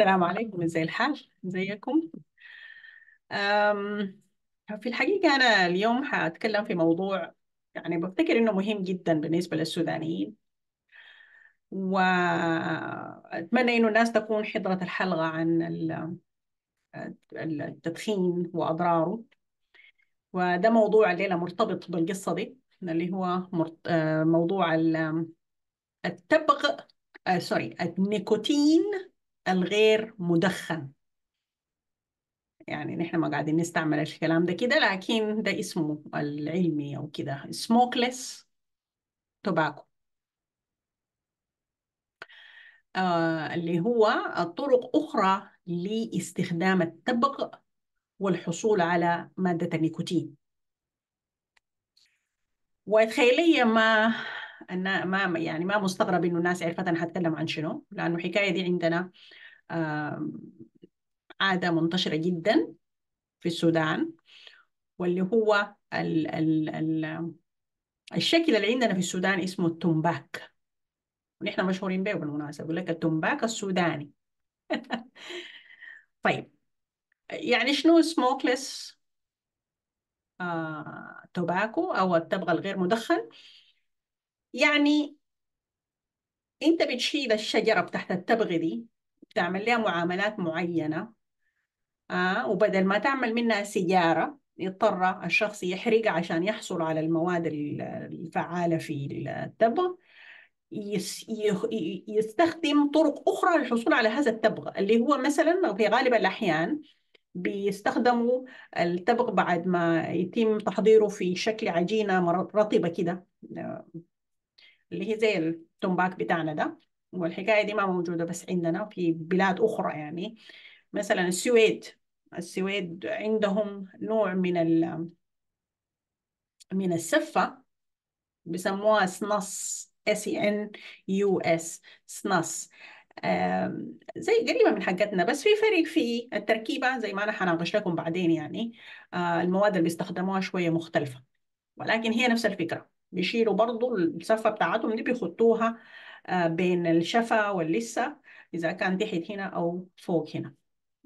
السلام عليكم ازي الحال ازيكم في الحقيقة أنا اليوم حأتكلم في موضوع يعني بفتكر إنه مهم جدا بالنسبة للسودانيين وأتمنى إنه الناس تكون حضرت الحلقة عن التدخين وأضراره وده موضوع الليلة مرتبط بالقصة دي اللي هو موضوع التبغ سوري آه، النيكوتين الغير مدخن يعني نحن ما قاعدين نستعمل الكلام ده كده لكن ده اسمه العلمي او كده smokeless tobacco آه اللي هو طرق أخرى لاستخدام التبغ والحصول على مادة النيكوتين وتخيلي ما النا... ما يعني ما مستغرب إنه الناس عرفت أنا هتكلم عن شنو لأنه الحكاية دي عندنا عادة منتشرة جدا في السودان واللي هو ال ال ال الشكل اللي عندنا في السودان اسمه التمباك ونحن مشهورين به بالمناسبة يقول لك التمباك السوداني طيب يعني شنو سموكلس آه، توباكو أو التبغ الغير مدخن يعني انت بتشيل الشجره بتاعت التبغ دي بتعمل لها معاملات معينه آه وبدل ما تعمل منها سيجاره يضطر الشخص يحرقها عشان يحصل على المواد الفعاله في التبغ يستخدم طرق أخرى للحصول على هذا التبغ اللي هو مثلا في غالب الأحيان بيستخدموا التبغ بعد ما يتم تحضيره في شكل عجينة رطبة كده آه، اللي هي زي التمباك بتاعنا ده والحكاية دي ما موجودة بس عندنا في بلاد أخرى يعني مثلا السويد السويد عندهم نوع من ال من السفة بيسموها سنص S E N U S سنص زي قريبة من حقتنا بس في فرق في التركيبة زي ما أنا حناقش لكم بعدين يعني آه، المواد اللي بيستخدموها شوية مختلفة ولكن هي نفس الفكرة بيشيلوا برضو الصفة بتاعتهم دي بيحطوها آه، بين الشفة واللثة إذا كان تحت هنا أو فوق هنا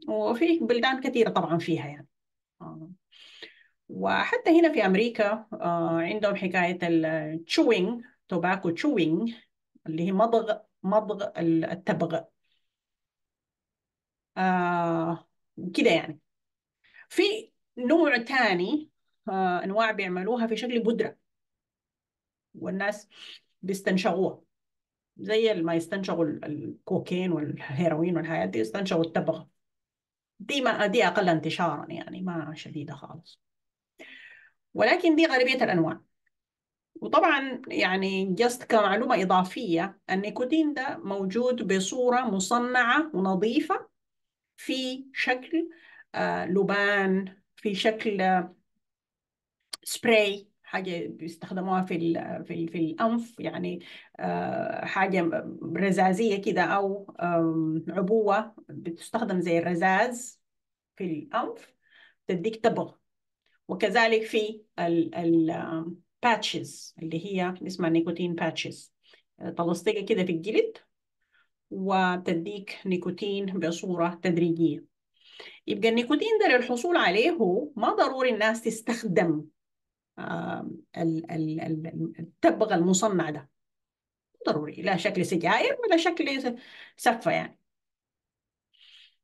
وفي بلدان كثيرة طبعا فيها يعني آه. وحتى هنا في أمريكا آه، عندهم حكاية التشوينج توباكو تشوينج اللي هي مضغ مضغ التبغ كده يعني في نوع تاني انواع بيعملوها في شكل بودره والناس بيستنشقوها زي ما يستنشقوا الكوكين والهيروين والحاجات دي يستنشقوا التبغ دي ما دي اقل انتشارا يعني ما شديده خالص ولكن دي غالبيه الانواع وطبعا يعني جست كمعلومه اضافيه النيكوتين ده موجود بصوره مصنعه ونظيفه في شكل آه، لبان في شكل سبراي آه، حاجه بيستخدموها في الـ في الـ في الانف يعني آه، حاجه رزازيه كده او عبوه بتستخدم زي الرزاز في الانف تديك تبغ وكذلك في الباتشز اللي هي اسمها نيكوتين باتشز تلصقها كده في الجلد وتديك نيكوتين بصورة تدريجية يبقى النيكوتين ده للحصول عليه ما ضروري الناس تستخدم التبغ المصنع ده ضروري لا شكل سجائر ولا شكل سفة يعني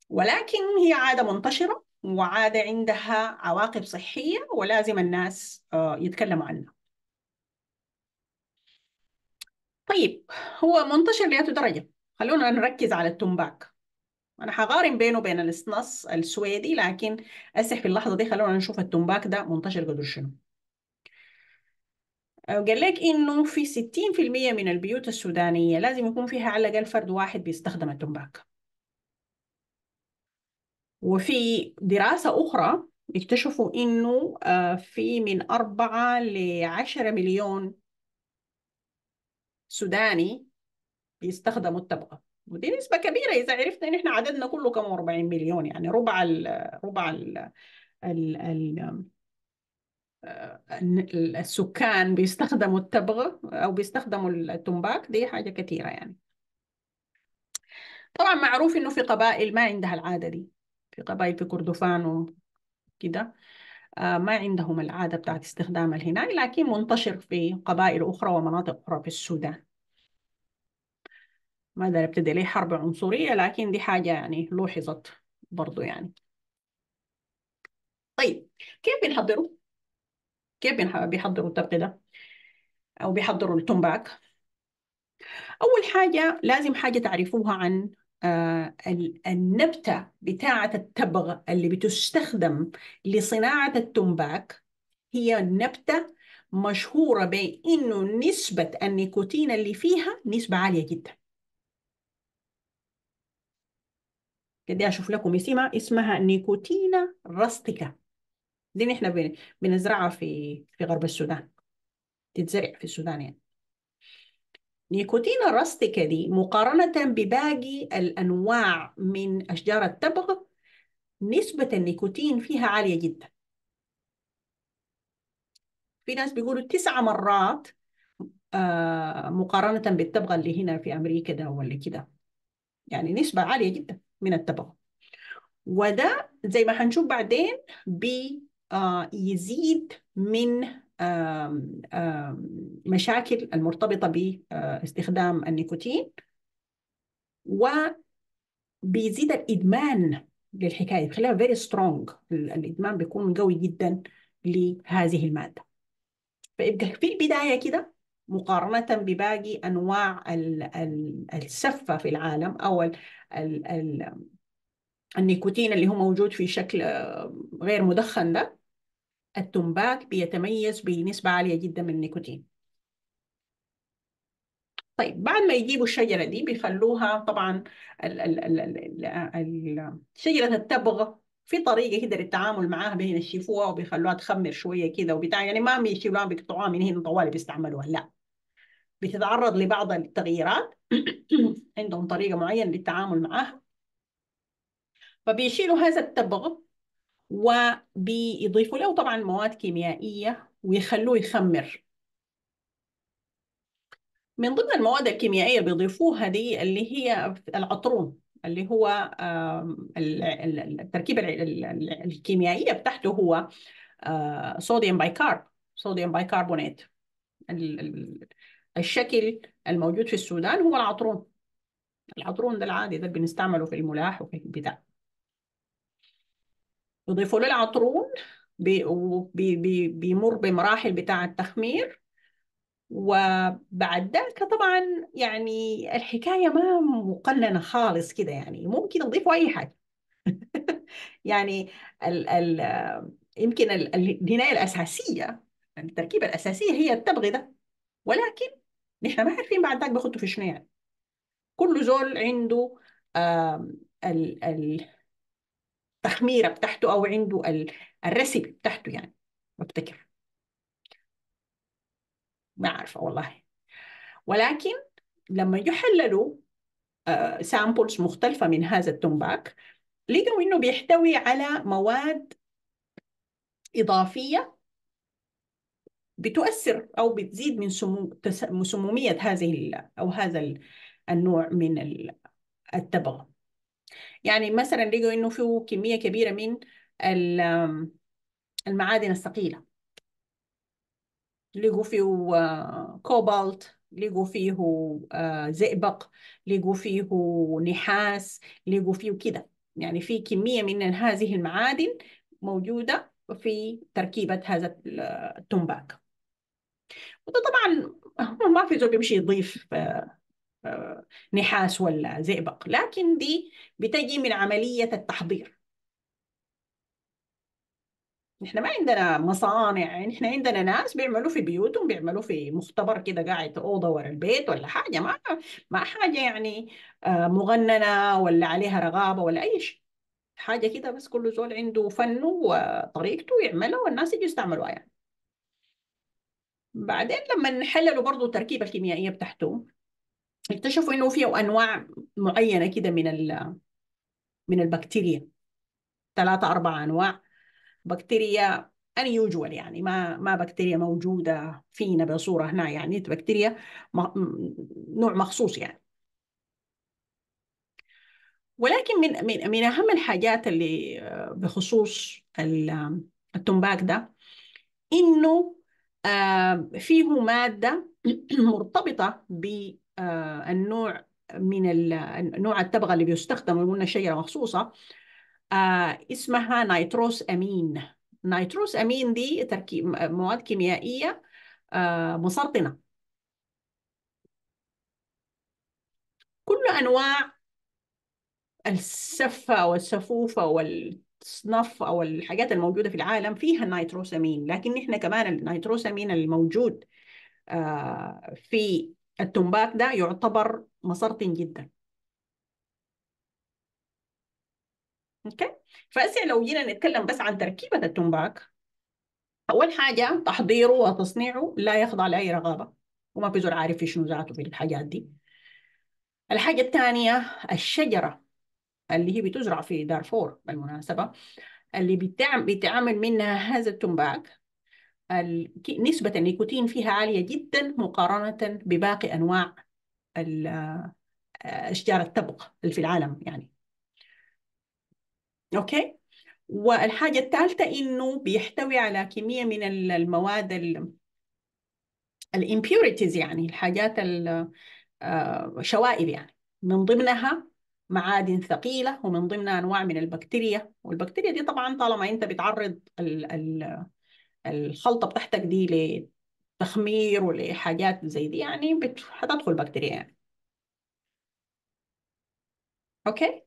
ولكن هي عادة منتشرة وعادة عندها عواقب صحية ولازم الناس آه، يتكلموا عنها طيب هو منتشر لأي درجة خلونا نركز على التمباك أنا حقارن بينه وبين السنص السويدي لكن أسح في اللحظة دي خلونا نشوف التمباك ده منتشر قدر شنو آه، قال لك إنه في 60% من البيوت السودانية لازم يكون فيها على الأقل فرد واحد بيستخدم التمباك وفي دراسة أخرى اكتشفوا إنه آه، في من ل لعشرة مليون سوداني بيستخدموا التبغة ودي نسبة كبيرة إذا عرفنا إن إحنا عددنا كله كم 40 مليون يعني ربع الـ ربع الـ الـ الـ آه، السكان بيستخدموا التبغ أو بيستخدموا التمباك دي حاجة كثيرة يعني طبعا معروف إنه في قبائل ما عندها العادة دي في قبائل في كردفان وكده آه، ما عندهم العادة بتاعت استخدام الهناء لكن منتشر في قبائل أخرى ومناطق أخرى في السودان ما ادري ابتدي ليه حرب عنصرية لكن دي حاجة يعني لوحظت برضو يعني طيب كيف بنحضره؟ كيف بيحضروا الدبغ ده أو بيحضروا التومباك أول حاجة لازم حاجة تعرفوها عن آه، النبتة بتاعة التبغ اللي بتستخدم لصناعة التومباك هي نبتة مشهورة بأنه نسبة النيكوتين اللي فيها نسبة عالية جدا كده أشوف لكم اسمها اسمها نيكوتينا راستيكا دي احنا بنزرعها في في غرب السودان تتزرع في السودان يعني نيكوتين الراستيكا دي مقارنة بباقي الأنواع من أشجار التبغ نسبة النيكوتين فيها عالية جدا في ناس بيقولوا تسع مرات آه، مقارنة بالتبغ اللي هنا في أمريكا ده ولا كده يعني نسبة عالية جدا من التبغ وده زي ما هنشوف بعدين بي آه، يزيد من مشاكل المرتبطة باستخدام النيكوتين وبيزيد الإدمان للحكاية بيخليها فيري strong الإدمان بيكون قوي جدا لهذه المادة فيبقى في البداية كده مقارنة بباقي أنواع السفة في العالم أو النيكوتين اللي هو موجود في شكل آه، غير مدخن ده التمباك بيتميز بنسبة عالية جدا من النيكوتين طيب بعد ما يجيبوا الشجرة دي بيخلوها طبعا شجرة التبغ في طريقة كده للتعامل معاها بينشفوها وبيخلوها تخمر شوية كده وبتاع يعني ما بيشيلوها بيقطعوها من هنا طوال بيستعملوها لا بتتعرض لبعض التغييرات عندهم طريقة معينة للتعامل معاها فبيشيلوا هذا التبغ وبيضيفوا له طبعا مواد كيميائية ويخلوه يخمر من ضمن المواد الكيميائية بيضيفوها دي اللي هي العطرون اللي هو التركيبة الكيميائية بتاعته هو صوديوم بايكارب صوديوم بايكربونات الشكل الموجود في السودان هو العطرون العطرون ده العادي ده بنستعمله في الملاح وفي البتاع يضيفوا له العطرون بي بي بيمر بمراحل بتاع التخمير وبعد ذلك طبعا يعني الحكاية ما مقننة خالص كده يعني ممكن نضيفوا أي حاجة يعني ال ال يمكن الهناية الأساسية التركيبة الأساسية هي التبغ ده ولكن نحن ما عارفين بعد ذاك بيخطوا في شنو يعني كل زول عنده ال ال التخميره بتاعته او عنده الريسيبي بتاعته يعني مبتكر ما عارفه والله ولكن لما يحللوا سامبلز آه، مختلفه من هذا التمباك لقوا انه بيحتوي على مواد اضافيه بتؤثر او بتزيد من سموميه هذه او هذا النوع من التبغ يعني مثلا لقوا انه في كميه كبيره من المعادن الثقيله لقوا فيه آه، كوبالت لقوا فيه آه، زئبق لقوا فيه نحاس لقوا فيه كده يعني في كمية من هذه المعادن موجودة في تركيبة هذا آه، التنباك وده طبعا ما في زول بيمشي يضيف آه، نحاس ولا زئبق لكن دي بتجي من عملية التحضير نحن ما عندنا مصانع نحن عندنا ناس بيعملوا في بيوتهم بيعملوا في مختبر كده قاعد أوضة ورا البيت ولا حاجة ما ما حاجة يعني آه، مغننة ولا عليها رغابة ولا أي شيء حاجة كده بس كل زول عنده فنه وطريقته يعملها والناس يجوا يستعملوها يعني بعدين لما نحللوا برضو التركيبة الكيميائية بتاعته اكتشفوا انه فيه انواع معينه كده من من البكتيريا ثلاثة أربعة أنواع بكتيريا unusual يعني ما ما بكتيريا موجودة فينا بصورة هنا يعني بكتيريا نوع مخصوص يعني ولكن من من من أهم الحاجات اللي آه، بخصوص التمباك ده إنه آه، فيه مادة مرتبطة آه، النوع من نوع التبغ اللي بيستخدم قلنا شجره مخصوصه آه، اسمها نيتروس امين نيتروس امين دي تركيب مواد كيميائيه آه، مسرطنه كل انواع السفه والسفوفه والصنف او الحاجات الموجوده في العالم فيها النيتروسامين لكن احنا كمان النيتروسامين الموجود في التنباك ده يعتبر مسرطن جدا اوكي فهسه لو جينا نتكلم بس عن تركيبه التنباك اول حاجه تحضيره وتصنيعه لا يخضع لاي رغبه وما في زول عارف في شنو ذاته في الحاجات دي الحاجه الثانيه الشجره اللي هي بتزرع في دارفور بالمناسبه اللي بتعمل منها هذا التنباك نسبة النيكوتين فيها عالية جدا مقارنة بباقي أنواع آه، أشجار التبغ اللي في العالم يعني أوكي والحاجة الثالثة إنه بيحتوي على كمية من المواد الامبيوريتيز يعني الحاجات الشوائب آه، يعني من ضمنها معادن ثقيلة ومن ضمنها أنواع من البكتيريا والبكتيريا دي طبعا طالما أنت بتعرض الـ الـ الخلطه بتاعتك دي لتخمير ولحاجات زي دي يعني بت... هتدخل بكتيريا يعني اوكي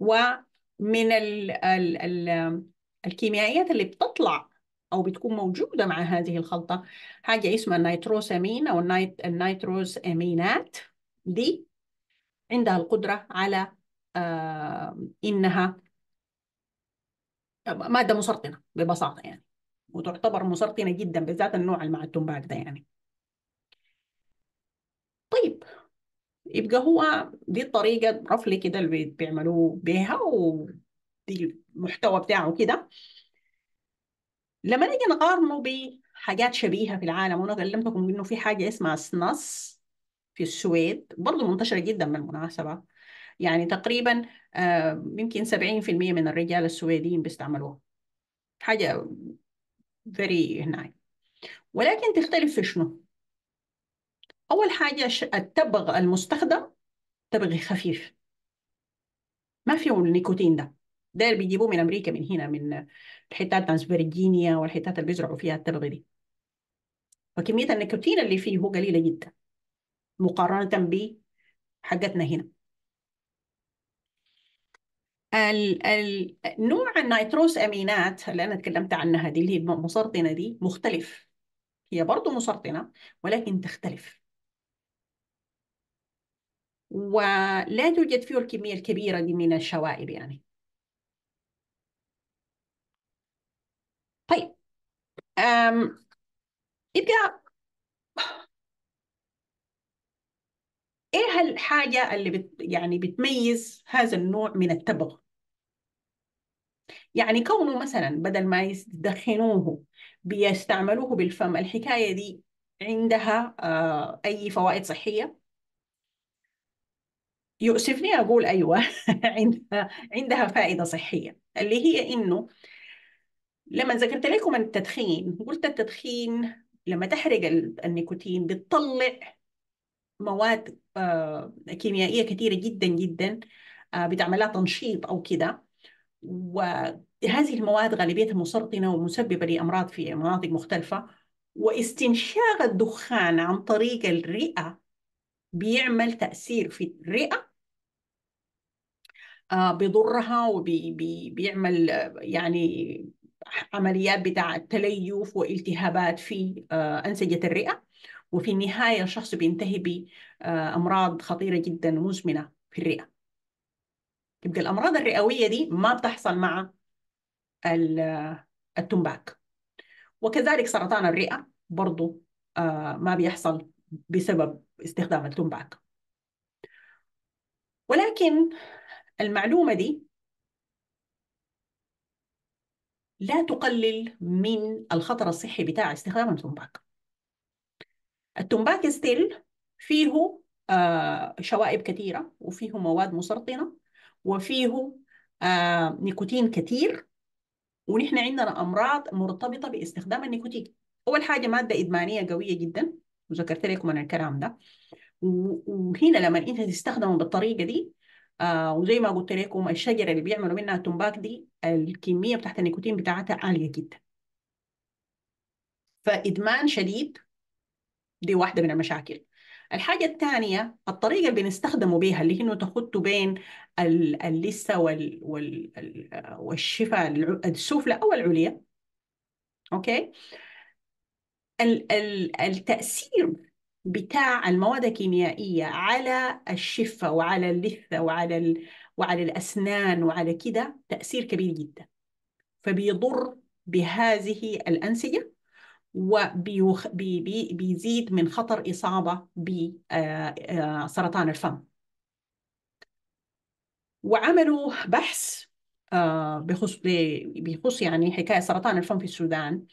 ومن ال... ال... ال... الكيميائيات اللي بتطلع او بتكون موجوده مع هذه الخلطه حاجه اسمها النيتروسامين او النيت... النيتروس امينات دي عندها القدره على آه انها ماده مسرطنه ببساطه يعني وتعتبر مسرطنه جدا بالذات النوع اللي مع التمباك ده يعني طيب يبقى هو دي الطريقه رفلي كده اللي بيعملوه بيها ودي المحتوى بتاعه كده لما نيجي نقارنه بحاجات شبيهه في العالم وانا كلمتكم انه في حاجه اسمها سنس في السويد برضه منتشره جدا بالمناسبه يعني تقريبا آه، يمكن 70% من الرجال السويديين بيستعملوها حاجه فيري هنا ولكن تختلف في شنو؟ أول حاجة التبغ المستخدم تبغ خفيف ما فيه النيكوتين ده ده اللي بيجيبوه من أمريكا من هنا من الحتات فيرجينيا والحتات اللي بيزرعوا فيها التبغ دي فكمية النيكوتين اللي فيه هو قليلة جدا مقارنة بحقتنا هنا ال ال نوع النيتروس امينات اللي انا تكلمت عنها دي اللي هي مسرطنه دي مختلف هي برضه مسرطنه ولكن تختلف ولا توجد فيه الكميه الكبيره دي من الشوائب يعني طيب أم يبقى ايه الحاجه اللي بت يعني بتميز هذا النوع من التبغ يعني كونه مثلا بدل ما يدخنوه بيستعملوه بالفم الحكايه دي عندها آه اي فوائد صحيه يؤسفني اقول ايوه عندها عندها فائده صحيه اللي هي انه لما ذكرت لكم التدخين قلت التدخين لما تحرق النيكوتين بتطلع مواد آه، كيميائيه كثيره جدا جدا آه، بتعملها تنشيط او كده وهذه المواد غالبيتها مسرطنه ومسببه لامراض في مناطق مختلفه واستنشاق الدخان عن طريق الرئه بيعمل تاثير في الرئه آه، بضرها وبيعمل يعني عمليات بتاع تليف والتهابات في انسجه الرئه وفي النهاية الشخص بينتهي بأمراض خطيرة جدا مزمنة في الرئة تبقى الأمراض الرئوية دي ما بتحصل مع التنباك وكذلك سرطان الرئة برضو آه، ما بيحصل بسبب استخدام التنباك ولكن المعلومة دي لا تقلل من الخطر الصحي بتاع استخدام التنباك التمباك ستيل فيه آه، شوائب كثيرة وفيه مواد مسرطنة وفيه آه، نيكوتين كثير ونحن عندنا أمراض مرتبطة باستخدام النيكوتين أول حاجة مادة إدمانية قوية جدا وذكرت لكم أنا الكلام ده وهنا لما أنت تستخدمه بالطريقة دي آه، وزي ما قلت لكم الشجرة اللي بيعملوا منها التمباك دي الكمية بتاعت النيكوتين بتاعتها عالية جدا فإدمان شديد دي واحدة من المشاكل الحاجة الثانية الطريقة اللي بنستخدمه بيها اللي هي انه بين اللثة وال... وال... والشفة السفلى أو العليا أوكي ال... ال... التأثير بتاع المواد الكيميائية على الشفة وعلى اللثة وعلى ال... وعلى الأسنان وعلى كده تأثير كبير جدا فبيضر بهذه الأنسجة وبيزيد بي بي بيزيد من خطر إصابة بسرطان آه، آه، الفم وعملوا بحث آه، بخص بيخص يعني حكاية سرطان الفم في السودان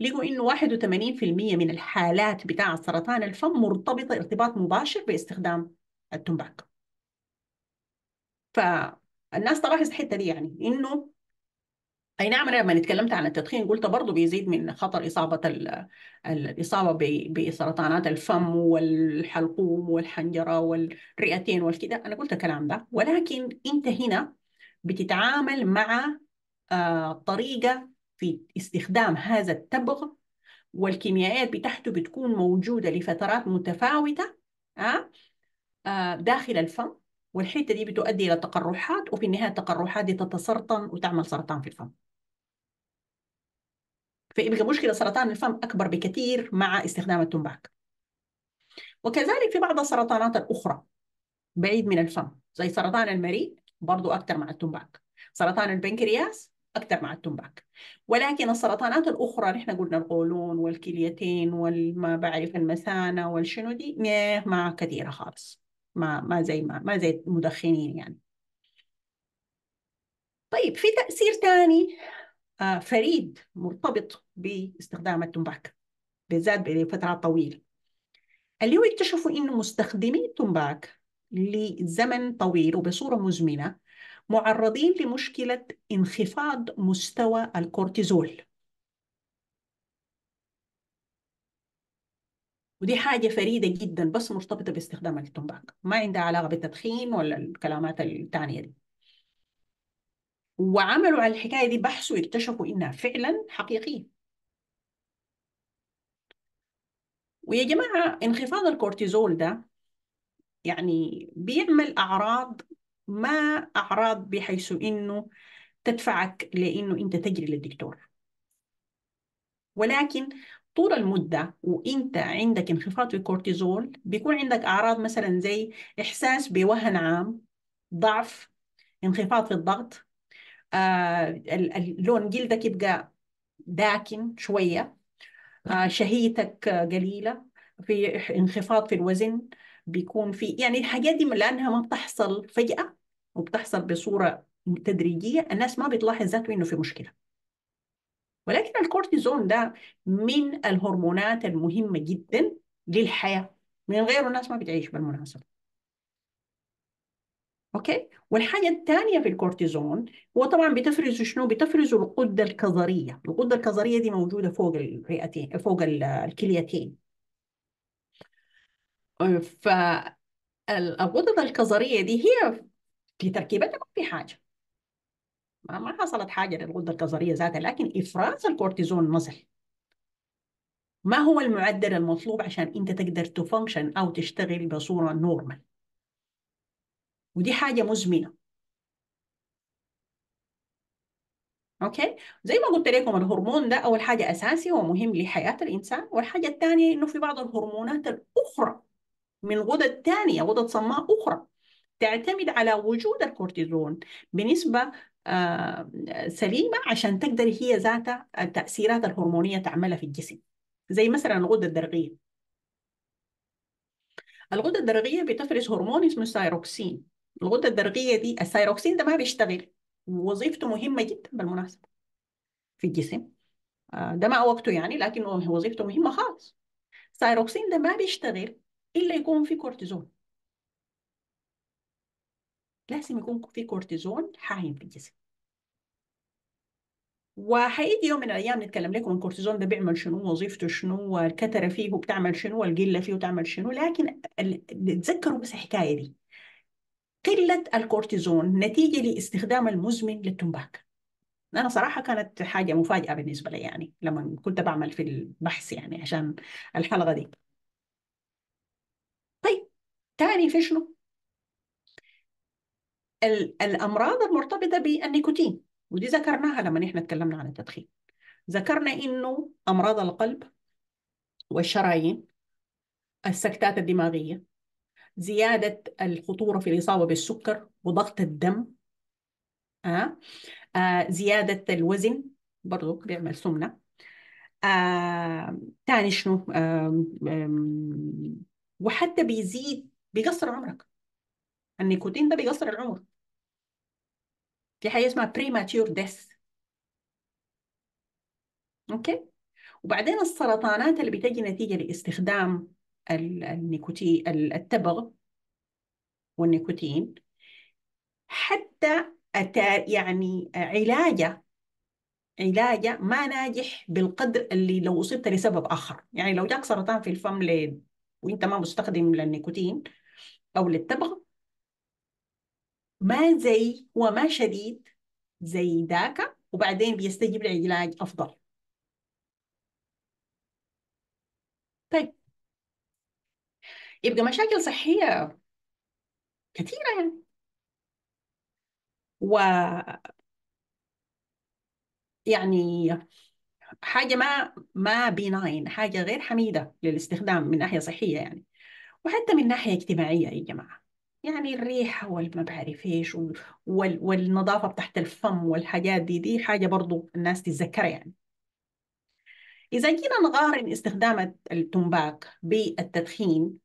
لقوا إنه 81% من الحالات بتاع سرطان الفم مرتبطة ارتباط مباشر باستخدام التمباك فالناس تلاحظ الحتة دي يعني إنه اي نعم انا لما اتكلمت عن التدخين قلت برضه بيزيد من خطر اصابه الاصابه بسرطانات الفم والحلقوم والحنجره والرئتين والكده انا قلت الكلام ده ولكن انت هنا بتتعامل مع آه، طريقه في استخدام هذا التبغ والكيميائيات بتاعته بتكون موجوده لفترات متفاوته آه، آه، داخل الفم والحته دي بتؤدي الى تقرحات وفي النهايه التقرحات دي تتسرطن وتعمل سرطان في الفم فيبقى مشكلة سرطان الفم أكبر بكثير مع استخدام التنباك وكذلك في بعض السرطانات الأخرى بعيد من الفم زي سرطان المريء برضو اكثر مع التنباك سرطان البنكرياس اكثر مع التنباك ولكن السرطانات الأخرى نحن قلنا القولون والكليتين والما بعرف المثانة والشنو دي ما كثيرة خالص ما ما زي ما ما زي المدخنين يعني طيب في تأثير ثاني آه، فريد مرتبط باستخدام التمباك بالذات لفترة طويلة اللي هو اكتشفوا إنه مستخدمي التمباك لزمن طويل وبصورة مزمنة معرضين لمشكلة انخفاض مستوى الكورتيزول ودي حاجة فريدة جدا بس مرتبطة باستخدام التمباك ما عندها علاقة بالتدخين ولا الكلامات الثانية دي وعملوا على الحكاية دي بحث واكتشفوا إنها فعلا حقيقية ويا جماعة انخفاض الكورتيزول ده يعني بيعمل أعراض ما أعراض بحيث إنه تدفعك لإنه أنت تجري للدكتور ولكن طول المدة وانت عندك انخفاض في الكورتيزول بيكون عندك أعراض مثلا زي إحساس بوهن عام ضعف انخفاض في الضغط آه، اللون جلدك يبقى داكن شوية آه، شهيتك قليلة في انخفاض في الوزن بيكون في يعني الحاجات دي لأنها ما بتحصل فجأة وبتحصل بصورة تدريجية الناس ما بتلاحظ ذاته إنه في مشكلة ولكن الكورتيزون ده من الهرمونات المهمة جدا للحياة من غيره الناس ما بتعيش بالمناسبة اوكي والحاجه الثانيه في الكورتيزون هو طبعا بتفرز شنو بتفرز الغده الكظريه الغده الكظريه دي موجوده فوق الرئتين فوق الكليتين ف الغدد الكظريه دي هي في تركيبتها ما في حاجه ما حصلت حاجه للغده الكظريه ذاتها لكن افراز الكورتيزون نزل ما هو المعدل المطلوب عشان انت تقدر تفانكشن او تشتغل بصوره نورمال ودي حاجة مزمنة اوكي زي ما قلت لكم الهرمون ده اول حاجه اساسي ومهم لحياه الانسان والحاجه الثانيه انه في بعض الهرمونات الاخرى من غدد ثانيه غدد صماء اخرى تعتمد على وجود الكورتيزون بنسبه آه، سليمه عشان تقدر هي ذات التاثيرات الهرمونيه تعملها في الجسم زي مثلا الغده الدرقيه الغده الدرقيه بتفرز هرمون اسمه الثايروكسين الغده الدرقيه دي الثايروكسين ده ما بيشتغل وظيفته مهمه جدا بالمناسبه في الجسم آه، ده ما وقته يعني لكن وظيفته مهمه خالص الثايروكسين ده ما بيشتغل الا يكون في كورتيزون لازم يكون في كورتيزون حاهم في الجسم وحيجي يوم من الايام نتكلم لكم الكورتيزون ده بيعمل شنو وظيفته شنو الكتره فيه وبتعمل شنو والقله فيه وتعمل شنو لكن نتذكروا تذكروا بس الحكايه دي قلة الكورتيزون نتيجة لاستخدام المزمن للتمباك أنا صراحة كانت حاجة مفاجأة بالنسبة لي يعني لما كنت بعمل في البحث يعني عشان الحلقة دي طيب تاني في شنو؟ الأمراض المرتبطة بالنيكوتين ودي ذكرناها لما نحن تكلمنا عن التدخين ذكرنا إنه أمراض القلب والشرايين السكتات الدماغية زيادة الخطورة في الإصابة بالسكر وضغط الدم آه. آه زيادة الوزن برضو بيعمل سمنة آه تاني شنو آه وحتى بيزيد بيقصر عمرك النيكوتين ده بيقصر العمر في حاجة اسمها premature death اوكي وبعدين السرطانات اللي بتجي نتيجة لاستخدام النيكوتين التبغ والنيكوتين حتى يعني علاجه علاجه ما ناجح بالقدر اللي لو اصبت لسبب اخر يعني لو جاك سرطان في الفم وانت ما مستخدم للنيكوتين او للتبغ ما زي وما شديد زي ذاك وبعدين بيستجيب لعلاج افضل يبقى مشاكل صحية كثيرة يعني و يعني حاجة ما ما بيناين حاجة غير حميدة للاستخدام من ناحية صحية يعني وحتى من ناحية اجتماعية يا جماعة يعني الريحة والما بعرف ايش وال... والنظافة تحت الفم والحاجات دي دي حاجة برضو الناس تتذكرها يعني إذا جينا نقارن استخدام التنباك بالتدخين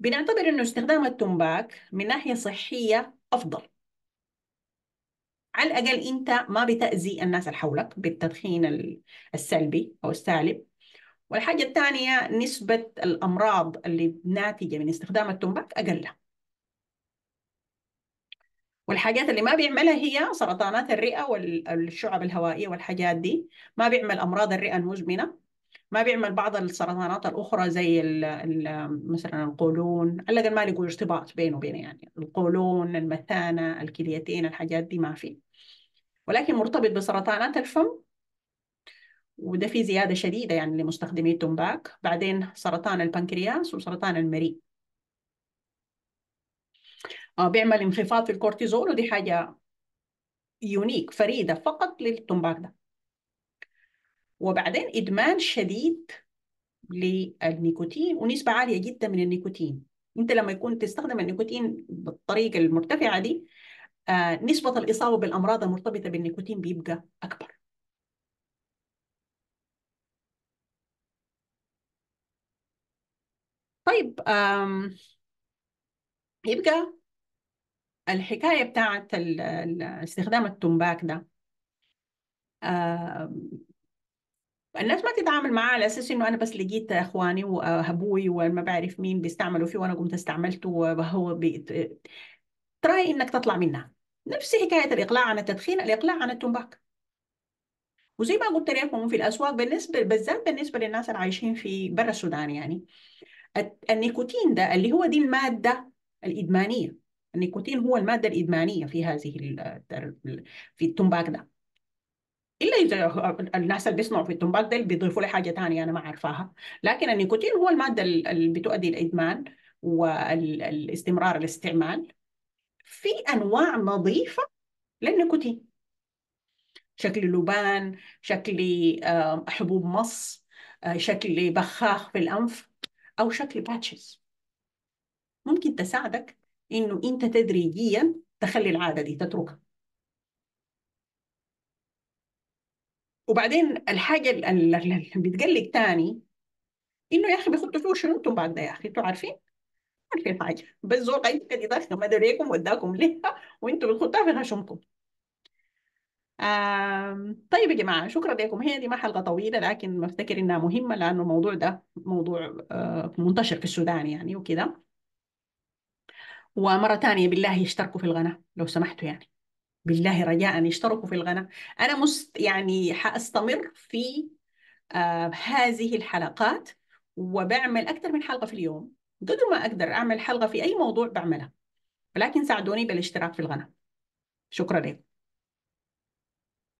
بنعتبر إنه استخدام التمباك من ناحية صحية أفضل على الأقل أنت ما بتأذي الناس اللي حولك بالتدخين السلبي أو السالب والحاجة الثانية نسبة الأمراض اللي ناتجة من استخدام التمباك أقل والحاجات اللي ما بيعملها هي سرطانات الرئة والشعب الهوائية والحاجات دي ما بيعمل أمراض الرئة المزمنة ما بيعمل بعض السرطانات الأخرى زي الـ الـ مثلا القولون الذي ما لقوا ارتباط بينه وبينه يعني القولون المثانة الكليتين الحاجات دي ما في ولكن مرتبط بسرطانات الفم وده في زيادة شديدة يعني لمستخدمي التمباك بعدين سرطان البنكرياس وسرطان المريء آه، بيعمل انخفاض في الكورتيزول ودي حاجة يونيك فريدة فقط للتمباك ده وبعدين ادمان شديد للنيكوتين ونسبه عاليه جدا من النيكوتين انت لما يكون تستخدم النيكوتين بالطريقه المرتفعه دي آه، نسبه الاصابه بالامراض المرتبطه بالنيكوتين بيبقى اكبر طيب يبقى الحكايه بتاعت استخدام التمباك ده الناس ما تتعامل معاه على اساس انه انا بس لقيت اخواني وابوي وما بعرف مين بيستعملوا فيه وانا قمت استعملته وهو بيت... تراي انك تطلع منها نفس حكايه الاقلاع عن التدخين الاقلاع عن التمباك وزي ما قلت لكم في الاسواق بالنسبه بالذات بالنسبه للناس اللي عايشين في برا السودان يعني النيكوتين ده اللي هو دي الماده الادمانيه النيكوتين هو الماده الادمانيه في هذه في التمباك ده الا اذا الناس اللي بيصنعوا في التمباك ده بيضيفوا لي حاجه ثانيه انا ما عارفاها لكن النيكوتين هو الماده اللي بتؤدي الادمان والاستمرار الاستعمال في انواع نظيفه للنيكوتين شكل لبان شكل حبوب مص آه، شكل بخاخ في الانف او شكل باتشز ممكن تساعدك انه انت تدريجيا تخلي العاده دي تتركها وبعدين الحاجه اللي بتقلق تاني انه يا اخي بيخطوا فيه شنو انتم بعد ده يا اخي انتم عارفين ما في حاجه بس زول قاعد كده داخل ما دريكم وداكم ليها وانتم بتخطوها في غشمكم طيب يا جماعه شكرا لكم هي دي ما حلقه طويله لكن بفتكر انها مهمه لانه الموضوع ده موضوع آه، منتشر في السودان يعني وكده ومره ثانيه بالله يشتركوا في القناه لو سمحتوا يعني بالله رجاء اشتركوا في القناة أنا مست يعني حأستمر في آه هذه الحلقات وبعمل أكثر من حلقة في اليوم قدر ما أقدر أعمل حلقة في أي موضوع بعملها ولكن ساعدوني بالاشتراك في القناة شكرا لكم